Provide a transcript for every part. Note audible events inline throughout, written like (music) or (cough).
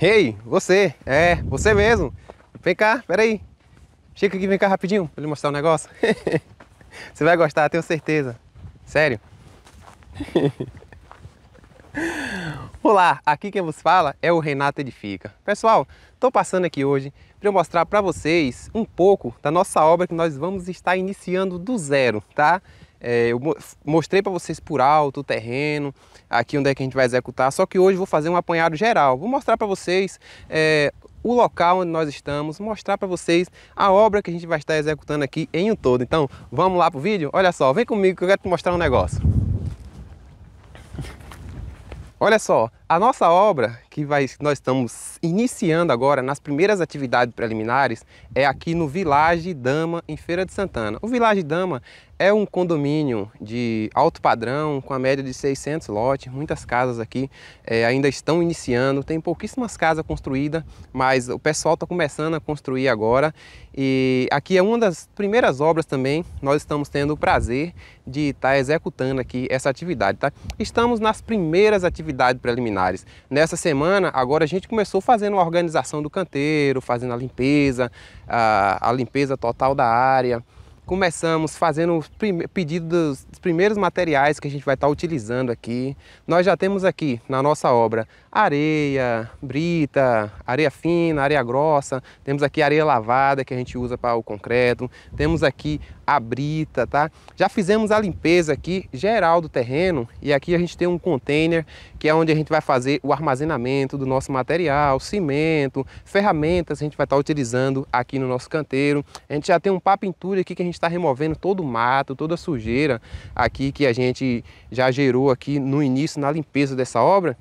Ei, hey, você! É, você mesmo! Vem cá, peraí! Chega aqui, vem cá rapidinho pra lhe mostrar um negócio. (laughs) você vai gostar, tenho certeza. Sério. (laughs) Olá, aqui quem vos fala é o Renato Edifica. Pessoal, estou passando aqui hoje para mostrar para vocês um pouco da nossa obra que nós vamos estar iniciando do zero, tá? É, eu mostrei para vocês por alto o terreno, aqui onde é que a gente vai executar, só que hoje vou fazer um apanhado geral. Vou mostrar para vocês é, o local onde nós estamos, mostrar para vocês a obra que a gente vai estar executando aqui em um todo. Então, vamos lá para o vídeo? Olha só, vem comigo que eu quero te mostrar um negócio. Olha só, a nossa obra que vai, nós estamos iniciando agora nas primeiras atividades preliminares é aqui no Vilage Dama, em Feira de Santana. O Vilage Dama é um condomínio de alto padrão, com a média de 600 lotes, muitas casas aqui é, ainda estão iniciando, tem pouquíssimas casas construídas, mas o pessoal está começando a construir agora. E aqui é uma das primeiras obras também, nós estamos tendo o prazer de estar tá executando aqui essa atividade. Tá? Estamos nas primeiras atividades preliminares. Nessa semana, agora a gente começou fazendo a organização do canteiro, fazendo a limpeza, a, a limpeza total da área, começamos fazendo o pedido dos primeiros materiais que a gente vai estar utilizando aqui. Nós já temos aqui na nossa obra areia, brita, areia fina, areia grossa, temos aqui areia lavada que a gente usa para o concreto, temos aqui a brita, tá? Já fizemos a limpeza aqui geral do terreno e aqui a gente tem um container que é onde a gente vai fazer o armazenamento do nosso material, cimento, ferramentas a gente vai estar utilizando aqui no nosso canteiro. A gente já tem um papintura pintura aqui que a gente está removendo todo o mato, toda a sujeira aqui que a gente já gerou aqui no início na limpeza dessa obra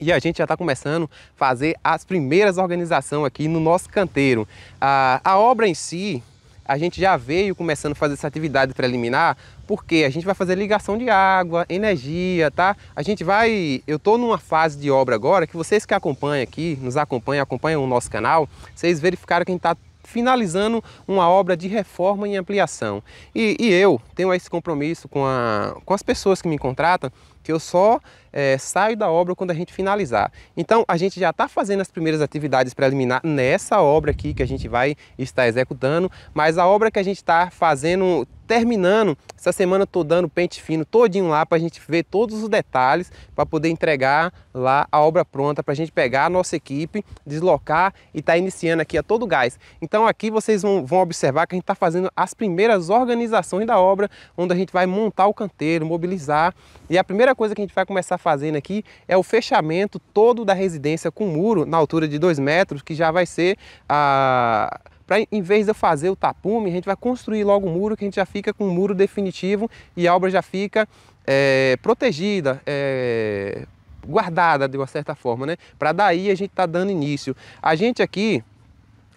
e a gente já está começando a fazer as primeiras organizações aqui no nosso canteiro. A, a obra em si, a gente já veio começando a fazer essa atividade preliminar, porque a gente vai fazer ligação de água, energia, tá? A gente vai, eu estou numa fase de obra agora que vocês que acompanham aqui, nos acompanham, acompanham o nosso canal, vocês verificaram que a gente está finalizando uma obra de reforma e ampliação. E, e eu tenho esse compromisso com, a, com as pessoas que me contratam, que eu só é, eh, saio da obra quando a gente finalizar. Então a gente já está fazendo as primeiras atividades preliminar nessa obra aqui que a gente vai estar executando, mas a obra que a gente está fazendo terminando essa semana estou dando pente fino todinho lá para a gente ver todos os detalhes para poder entregar lá a obra pronta para a gente pegar a nossa equipe deslocar e tá iniciando aqui a todo gás então aqui vocês vão, vão observar que a gente está fazendo as primeiras organizações da obra onde a gente vai montar o canteiro mobilizar e a primeira coisa que a gente vai começar a fazendo aqui é o fechamento todo da residência com muro na altura de 2 metros, que já vai ser a... Pra, em vez de eu fazer o tapume, a gente vai construir logo o um muro, que a gente já fica com um muro definitivo e a obra já fica é, protegida, é, guardada de uma certa forma, né? Para daí a gente tá dando início. A gente aqui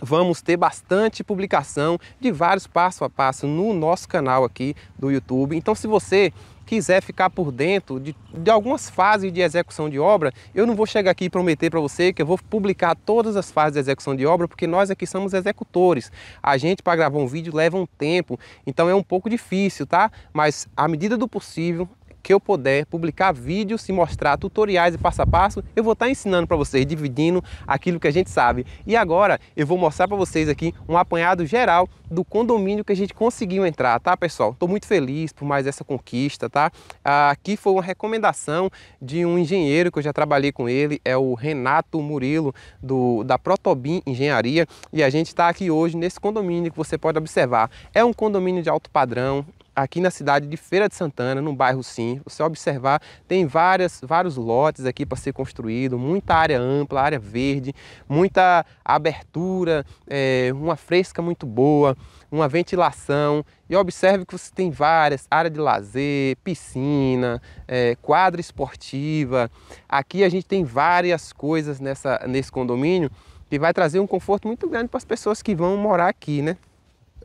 vamos ter bastante publicação de vários passo a passo no nosso canal aqui do YouTube. Então, se você quiser ficar por dentro de, de algumas fases de execução de obra, eu não vou chegar aqui e prometer para você que eu vou publicar todas as fases de execução de obra, porque nós aqui somos executores. A gente, para gravar um vídeo, leva um tempo, então é um pouco difícil, tá? Mas, à medida do possível, que eu puder publicar vídeos e mostrar tutoriais e passo a passo, eu vou estar tá ensinando para vocês, dividindo aquilo que a gente sabe. E agora eu vou mostrar para vocês aqui um apanhado geral do condomínio que a gente conseguiu entrar, tá pessoal? Estou muito feliz por mais essa conquista, tá? Aqui foi uma recomendação de um engenheiro que eu já trabalhei com ele, é o Renato Murilo, do, da Protobin Engenharia, e a gente está aqui hoje nesse condomínio que você pode observar. É um condomínio de alto padrão, aqui na cidade de Feira de Santana, num bairro sim. Você observar, tem várias, vários lotes aqui para ser construído, muita área ampla, área verde, muita abertura, é, uma fresca muito boa, uma ventilação. E observe que você tem várias, área de lazer, piscina, é, quadra esportiva. Aqui a gente tem várias coisas nessa, nesse condomínio que vai trazer um conforto muito grande para as pessoas que vão morar aqui, né?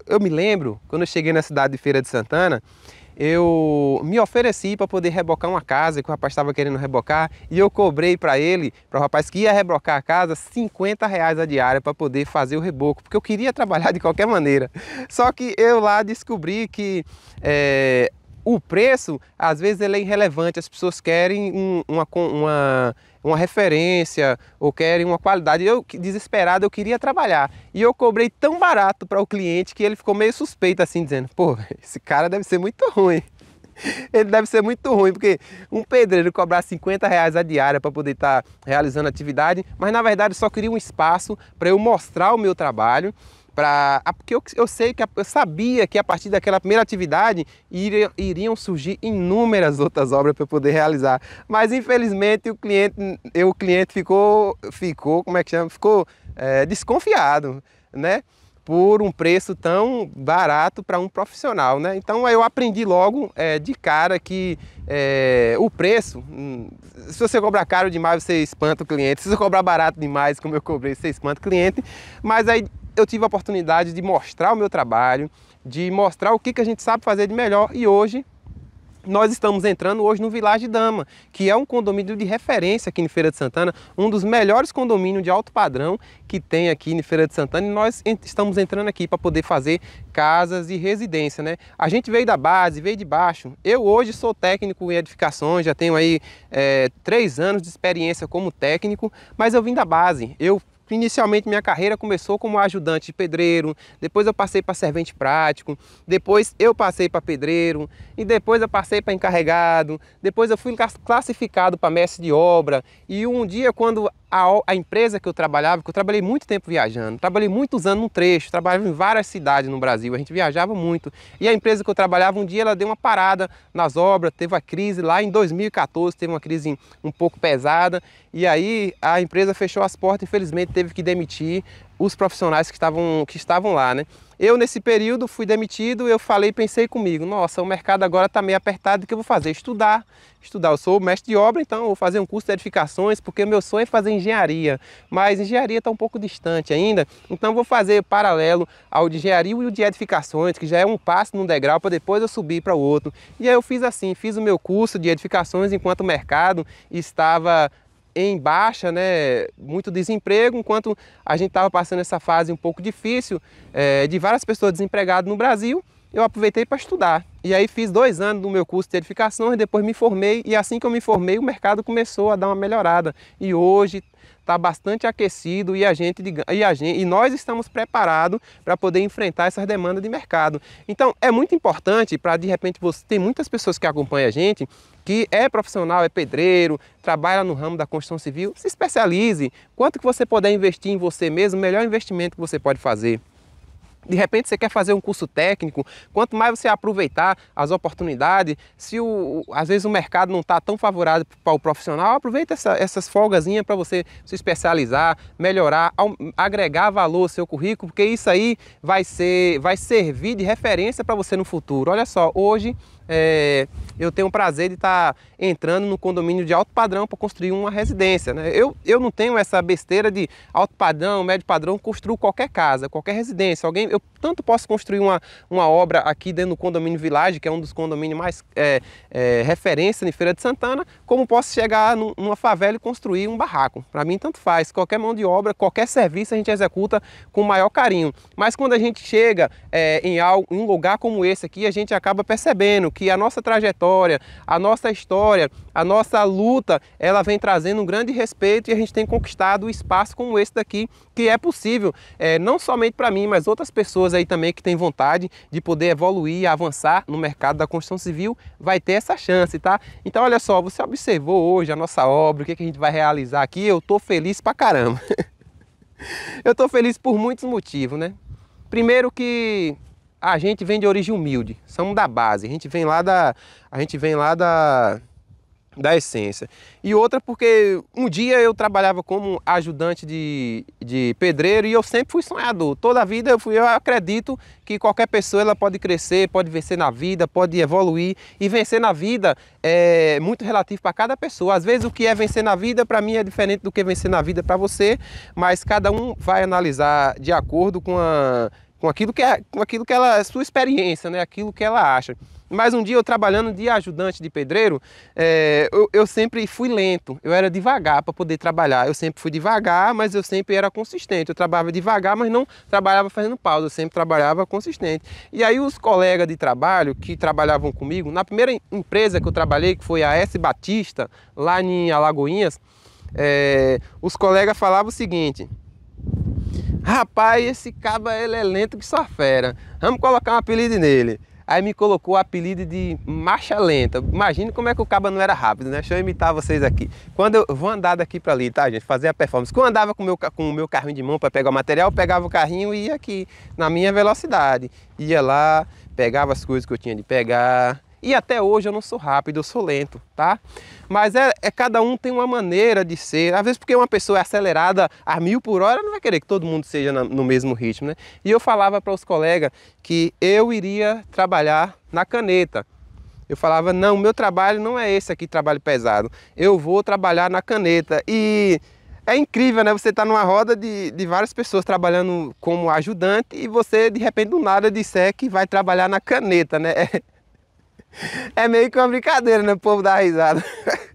eu me lembro, quando eu cheguei na cidade de Feira de Santana, eu me ofereci para poder rebocar uma casa que o rapaz estava querendo rebocar e eu cobrei para ele, para o rapaz que ia rebocar a casa, 50 reais a diária para poder fazer o reboco, porque eu queria (laughs) trabalhar de qualquer maneira. Só que eu lá descobri que é, o preço, às vezes, ele é irrelevante, as pessoas querem um, uma, uma uma referência ou querem uma qualidade. Eu, desesperado, eu queria trabalhar. E eu cobrei tão barato para o cliente que ele ficou meio suspeito assim, dizendo: pô, esse cara deve ser muito ruim. (laughs) Ele deve ser muito ruim, porque um pedreiro cobrar 50 reais a diária para poder estar tá realizando atividade, mas na verdade só queria um espaço para eu mostrar o meu trabalho para ah, porque eu, eu sei que eu sabia que a partir daquela primeira atividade iriam, iriam surgir inúmeras outras obras para eu poder realizar mas infelizmente o cliente o cliente ficou ficou como é que chama ficou é, desconfiado né por um preço tão barato para um profissional, né? Então eu aprendi logo é, de cara que é, o preço, hum, se você cobrar caro demais você espanta o cliente, se você cobrar barato demais como eu cobrei você espanta o cliente, mas aí eu tive a oportunidade de mostrar o meu trabalho, de mostrar o que, que a gente sabe fazer de melhor e hoje nós estamos entrando hoje no Village Dama, que é um condomínio de referência aqui em Feira de Santana, um dos melhores condomínios de alto padrão que tem aqui em Feira de Santana, e nós estamos entrando aqui para poder fazer casas e residência, né? A gente veio da base, veio de baixo. Eu hoje sou técnico em edificações, já tenho aí é, três anos de experiência como técnico, mas eu vim da base. Eu Inicialmente minha carreira começou como ajudante de pedreiro, depois eu passei para servente prático, depois eu passei para pedreiro e depois eu passei para encarregado, depois eu fui classificado para mestre de obra e um dia quando a, a, empresa que eu trabalhava, que eu trabalhei muito tempo viajando, trabalhei muitos anos num trecho, trabalhava em várias cidades no Brasil, a gente viajava muito. E a empresa que eu trabalhava, um dia ela deu uma parada nas obras, teve a crise lá em 2014, teve uma crise um pouco pesada, e aí a empresa fechou as portas, infelizmente teve que demitir os profissionais que estavam, que estavam lá, né? Eu, nesse período, fui demitido, eu falei, pensei comigo, nossa, o mercado agora está meio apertado, o que eu vou fazer? Estudar. Estudar, eu sou mestre de obra, então vou fazer um curso de edificações, porque meu sonho é fazer engenharia, mas engenharia está um pouco distante ainda, então vou fazer paralelo ao de engenharia e o de edificações, que já é um passo num degrau, para depois eu subir para o outro. E aí eu fiz assim, fiz o meu curso de edificações enquanto o mercado estava em baixa, né, muito desemprego, enquanto a gente estava passando essa fase um pouco difícil é, de várias pessoas desempregadas no Brasil, eu aproveitei para estudar. E aí fiz dois anos do meu curso de edificação e depois me formei. E assim que eu me formei, o mercado começou a dar uma melhorada. E hoje está bastante aquecido e a gente e, a gente, e nós estamos preparados para poder enfrentar essas demandas de mercado. Então é muito importante para de repente você tem muitas pessoas que acompanham a gente que é profissional, é pedreiro, trabalha no ramo da construção civil, se especialize. Quanto que você puder investir em você mesmo, melhor investimento que você pode fazer. De repente você quer fazer um curso técnico, quanto mais você aproveitar as oportunidades, se o, às vezes o mercado não está tão favorável para o profissional, aproveita essa, essas folgazinhas para você se especializar, melhorar, agregar valor ao seu currículo, porque isso aí vai, ser, vai servir de referência para você no futuro. Olha só, hoje é, eu tenho o prazer de estar tá entrando no condomínio de alto padrão para construir uma residência. Né? Eu, eu não tenho essa besteira de alto padrão, médio padrão, construo qualquer casa, qualquer residência. Alguém, eu tanto posso construir uma, uma obra aqui dentro do condomínio Village, que é um dos condomínios mais é, é, referência em Feira de Santana, como posso chegar num, numa favela e construir um barraco. Para mim, tanto faz. Qualquer mão de obra, qualquer serviço a gente executa com maior carinho. Mas quando a gente chega é, em, algo, em um lugar como esse aqui, a gente acaba percebendo que a nossa trajetória, a nossa história, a nossa luta, ela vem trazendo um grande respeito e a gente tem conquistado espaço como esse daqui, que é possível, é, não somente para mim, mas outras pessoas pessoas aí também que têm vontade de poder evoluir, avançar no mercado da construção civil, vai ter essa chance, tá? Então, olha só, você observou hoje a nossa obra, o que, é que a gente vai realizar aqui, eu tô feliz pra caramba. (laughs) eu tô feliz por muitos motivos, né? Primeiro que a gente vem de origem humilde, somos da base, a gente vem lá da... A gente vem lá da da essência. E outra porque um dia eu trabalhava como ajudante de, de pedreiro e eu sempre fui sonhador. Toda a vida eu fui, eu acredito que qualquer pessoa ela pode crescer, pode vencer na vida, pode evoluir e vencer na vida é muito relativo para cada pessoa. Às vezes o que é vencer na vida para mim é diferente do que vencer na vida para você, mas cada um vai analisar de acordo com a com aquilo que é, com aquilo que ela sua experiência, né? Aquilo que ela acha. Mas um dia eu trabalhando de ajudante de pedreiro, é, eu, eu, sempre fui lento, eu era devagar para poder trabalhar. Eu sempre fui devagar, mas eu sempre era consistente. Eu trabalhava devagar, mas não trabalhava fazendo pausa, eu sempre trabalhava consistente. E aí os colegas de trabalho que trabalhavam comigo, na primeira empresa que eu trabalhei, que foi a S Batista, lá em Alagoinhas, é, os colegas falavam o seguinte. Rapaz, esse caba ele é lento que só fera. Vamos colocar um apelido nele. Aí me colocou o apelido de marcha lenta. Imagina como é que o caba não era rápido, né? Deixa eu imitar vocês aqui. Quando eu vou andar daqui para ali, tá, gente? Fazer a performance. Quando eu andava com, meu, com o meu carrinho de mão para pegar o material, eu pegava o carrinho e ia aqui, na minha velocidade. Ia lá, pegava as coisas que eu tinha de pegar, e até hoje eu não sou rápido, eu sou lento, tá? Mas é, é cada um tem uma maneira de ser. Às vezes porque uma pessoa é acelerada a mil por hora, não vai querer que todo mundo seja na, no mesmo ritmo, né? E eu falava para os colegas que eu iria trabalhar na caneta. Eu falava, não, meu trabalho não é esse aqui, trabalho pesado. Eu vou trabalhar na caneta. E é incrível, né? Você está numa roda de, de várias pessoas trabalhando como ajudante e você, de repente, do nada disser que vai trabalhar na caneta, né? É, (laughs) É meio que uma brincadeira, né? O povo dá risada. (laughs)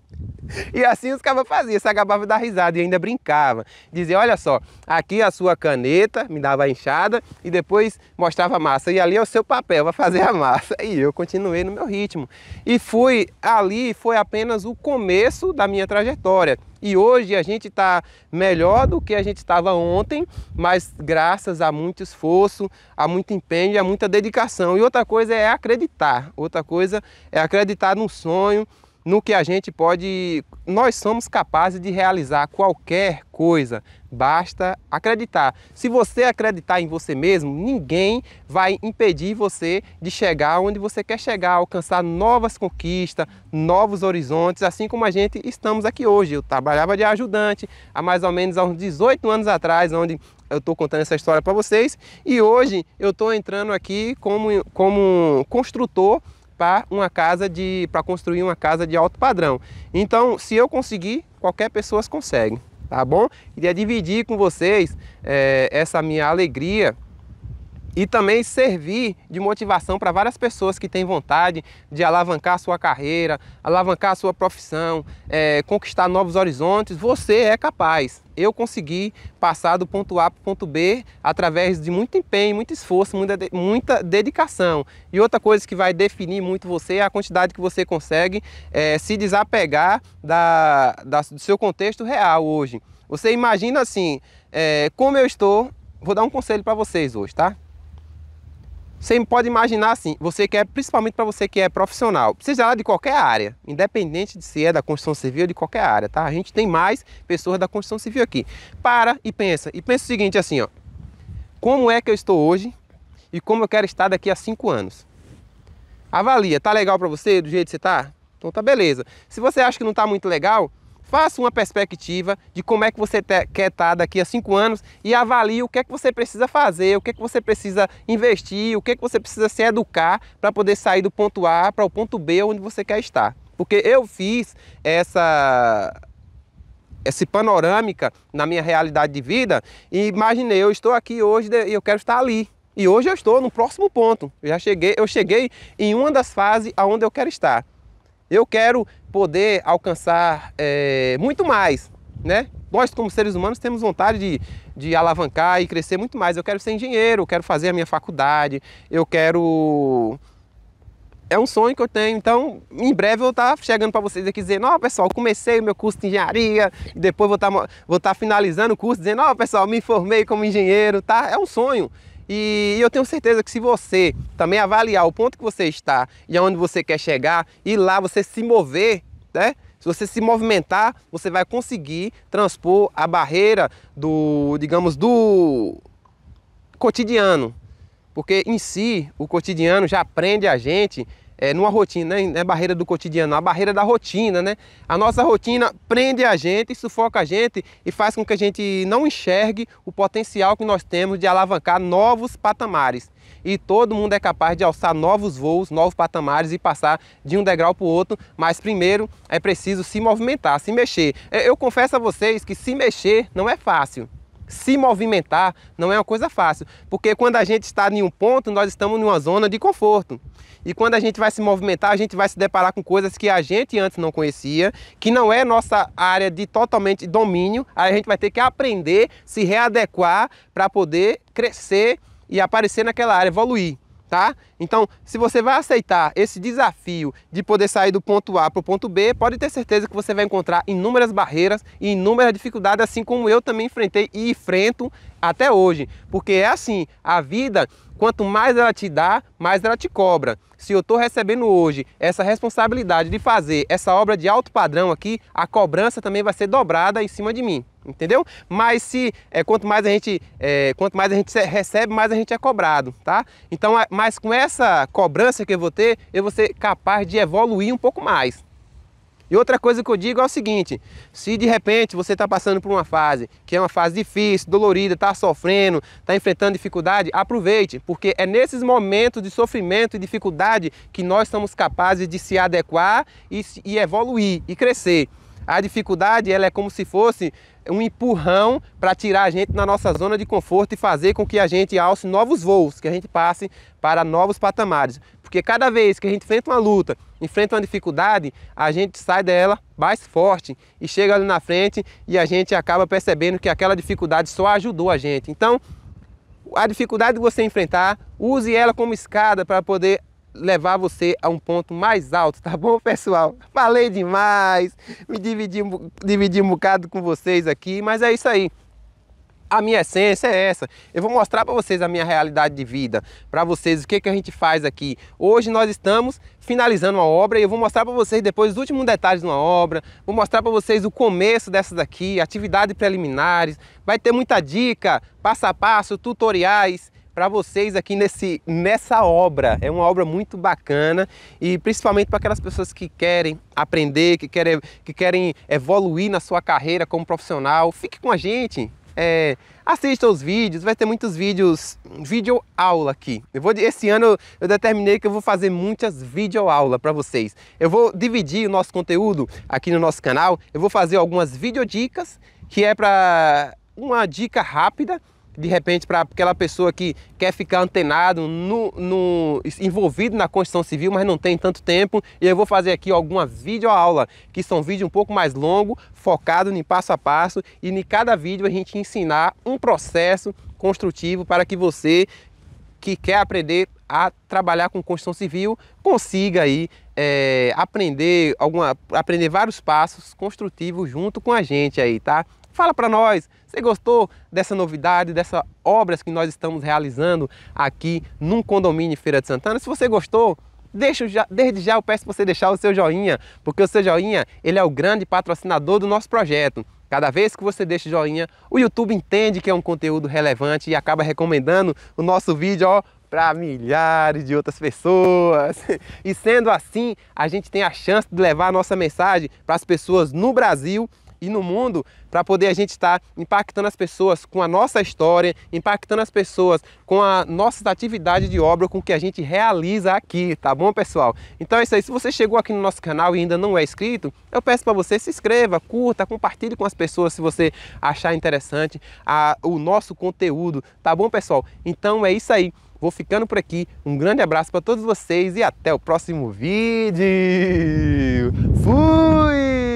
E assim os cabas faziam, se acabava da risada e ainda brincava. Dizia, olha só, aqui a sua caneta, me dava a enxada e depois mostrava a massa. E ali é o seu papel, vai fazer a massa. E eu continuei no meu ritmo. E fui, ali foi apenas o começo da minha trajetória. E hoje a gente está melhor do que a gente estava ontem, mas graças a muito esforço, a muito empenho e a muita dedicação. E outra coisa é acreditar. Outra coisa é acreditar num sonho, no que a gente pode. Nós somos capazes de realizar qualquer coisa, basta acreditar. Se você acreditar em você mesmo, ninguém vai impedir você de chegar onde você quer chegar, alcançar novas conquistas, novos horizontes, assim como a gente estamos aqui hoje. Eu trabalhava de ajudante há mais ou menos há uns 18 anos atrás, onde eu estou contando essa história para vocês, e hoje eu estou entrando aqui como, como construtor para uma casa de para construir uma casa de alto padrão. Então, se eu conseguir, qualquer pessoa consegue, tá bom? Queria dividir com vocês é, essa minha alegria e também servir de motivação para várias pessoas que têm vontade de alavancar sua carreira, alavancar sua profissão, é, conquistar novos horizontes. Você é capaz. Eu consegui passar do ponto A para o ponto B através de muito empenho, muito esforço, muita, muita dedicação. E outra coisa que vai definir muito você é a quantidade que você consegue é, se desapegar da, da, do seu contexto real hoje. Você imagina assim, é, como eu estou, vou dar um conselho para vocês hoje, tá? Você pode imaginar assim, você que é, principalmente para você que é profissional, seja lá de qualquer área, independente de se é da construção civil ou de qualquer área, tá? A gente tem mais pessoas da construção civil aqui. Para e pensa. E pensa o seguinte assim, ó. Como é que eu estou hoje e como eu quero estar daqui a cinco anos? Avalia, tá legal para você do jeito que você tá? Então tá beleza. Se você acha que não tá muito legal, Faça uma perspectiva de como é que você quer estar tá daqui a cinco anos e avalie o que é que você precisa fazer, o que é que você precisa investir, o que é que você precisa se educar para poder sair do ponto A para o ponto B onde você quer estar. Porque eu fiz essa esse panorâmica na minha realidade de vida e imaginei, eu estou aqui hoje e eu quero estar ali. E hoje eu estou no próximo ponto. Eu já cheguei, eu cheguei em uma das fases aonde eu quero estar. Eu quero poder alcançar é, muito mais, né? Nós, como seres humanos, temos vontade de, de alavancar e crescer muito mais. Eu quero ser engenheiro, eu quero fazer a minha faculdade, eu quero. É um sonho que eu tenho, então em breve eu vou estar tá chegando para vocês aqui dizendo: Ó, pessoal, comecei o meu curso de engenharia, e depois vou estar, tá vou estar tá finalizando o curso dizendo: Ó, pessoal, me formei como engenheiro, tá? É um sonho. E eu tenho certeza que se você também avaliar o ponto que você está e aonde você quer chegar e lá você se mover, né? Se você se movimentar, você vai conseguir transpor a barreira do, digamos, do cotidiano. Porque em si, o cotidiano já aprende a gente é, numa rotina, né? É barreira do cotidiano, a barreira da rotina, né? A nossa rotina prende a gente, sufoca a gente e faz com que a gente não enxergue o potencial que nós temos de alavancar novos patamares. E todo mundo é capaz de alçar novos voos, novos patamares e passar de um degrau para o outro, mas primeiro é preciso se movimentar, se mexer. É, eu confesso a vocês que se mexer não é fácil se movimentar não é uma coisa fácil, porque quando a gente está em um ponto, nós estamos numa zona de conforto. E quando a gente vai se movimentar, a gente vai se deparar com coisas que a gente antes não conhecia, que não é nossa área de totalmente domínio. Aí a gente vai ter que aprender, se readequar para poder crescer e aparecer naquela área, evoluir tá? Então, se você vai aceitar esse desafio de poder sair do ponto A para o ponto B, pode ter certeza que você vai encontrar inúmeras barreiras e inúmeras dificuldades, assim como eu também enfrentei e enfrento até hoje. Porque é assim, a vida, quanto mais ela te dá, mais ela te cobra. Se eu estou recebendo hoje essa responsabilidade de fazer essa obra de alto padrão aqui, a cobrança também vai ser dobrada em cima de mim entendeu? Mas se é, quanto mais a gente é, quanto mais a gente recebe, mais a gente é cobrado, tá? Então, mas com essa cobrança que eu vou ter, eu vou ser capaz de evoluir um pouco mais. E outra coisa que eu digo é o seguinte: se de repente você está passando por uma fase que é uma fase difícil, dolorida, está sofrendo, está enfrentando dificuldade, aproveite, porque é nesses momentos de sofrimento e dificuldade que nós somos capazes de se adequar e, e evoluir e crescer. A dificuldade ela é como se fosse um empurrão para tirar a gente da nossa zona de conforto e fazer com que a gente alce novos voos, que a gente passe para novos patamares. Porque cada vez que a gente enfrenta uma luta, enfrenta uma dificuldade, a gente sai dela mais forte e chega ali na frente e a gente acaba percebendo que aquela dificuldade só ajudou a gente. Então, a dificuldade que você enfrentar, use ela como escada para poder levar você a um ponto mais alto, tá bom, pessoal? Falei demais, me dividi, dividi um bocado com vocês aqui, mas é isso aí. A minha essência é essa. Eu vou mostrar para vocês a minha realidade de vida, para vocês o que, que a gente faz aqui. Hoje nós estamos finalizando uma obra e eu vou mostrar para vocês depois os últimos detalhes de uma obra, vou mostrar para vocês o começo dessas aqui, atividades preliminares, vai ter muita dica, passo a passo, tutoriais para vocês aqui nesse, nessa obra. É uma obra muito bacana e principalmente para aquelas pessoas que querem aprender, que querem, que querem evoluir na sua carreira como profissional. Fique com a gente. É, assista os vídeos, vai ter muitos vídeos, vídeo aula aqui. Eu vou, esse ano eu, determinei que eu vou fazer muitas vídeo aula para vocês. Eu vou dividir o nosso conteúdo aqui no nosso canal, eu vou fazer algumas dicas que é para uma dica rápida de repente, para aquela pessoa que quer ficar antenado, no, no, envolvido na construção civil, mas não tem tanto tempo. E eu vou fazer aqui alguma aula que são vídeos um pouco mais longo, focado em passo a passo, e em cada vídeo a gente ensinar um processo construtivo para que você que quer aprender a trabalhar com construção civil consiga aí é, aprender alguma aprender vários passos construtivos junto com a gente aí tá Fala para nós, você gostou dessa novidade, dessa obras que nós estamos realizando aqui num condomínio em Feira de Santana? Se você gostou, deixa já, desde já eu peço para você deixar o seu joinha, porque o seu joinha ele é o grande patrocinador do nosso projeto. Cada vez que você deixa o joinha, o YouTube entende que é um conteúdo relevante e acaba recomendando o nosso vídeo ó, para milhares de outras pessoas. (laughs) E sendo assim, a gente tem a chance de levar a nossa mensagem para as pessoas no Brasil e no mundo para poder a gente estar tá impactando as pessoas com a nossa história, impactando as pessoas com a nossas atividades de obra, com o que a gente realiza aqui, tá bom, pessoal? Então é isso aí. Se você chegou aqui no nosso canal e ainda não é inscrito, eu peço para você se inscreva, curta, compartilhe com as pessoas se você achar interessante a, o nosso conteúdo, tá bom, pessoal? Então é isso aí. Vou ficando por aqui. Um grande abraço para todos vocês e até o próximo vídeo. Fui!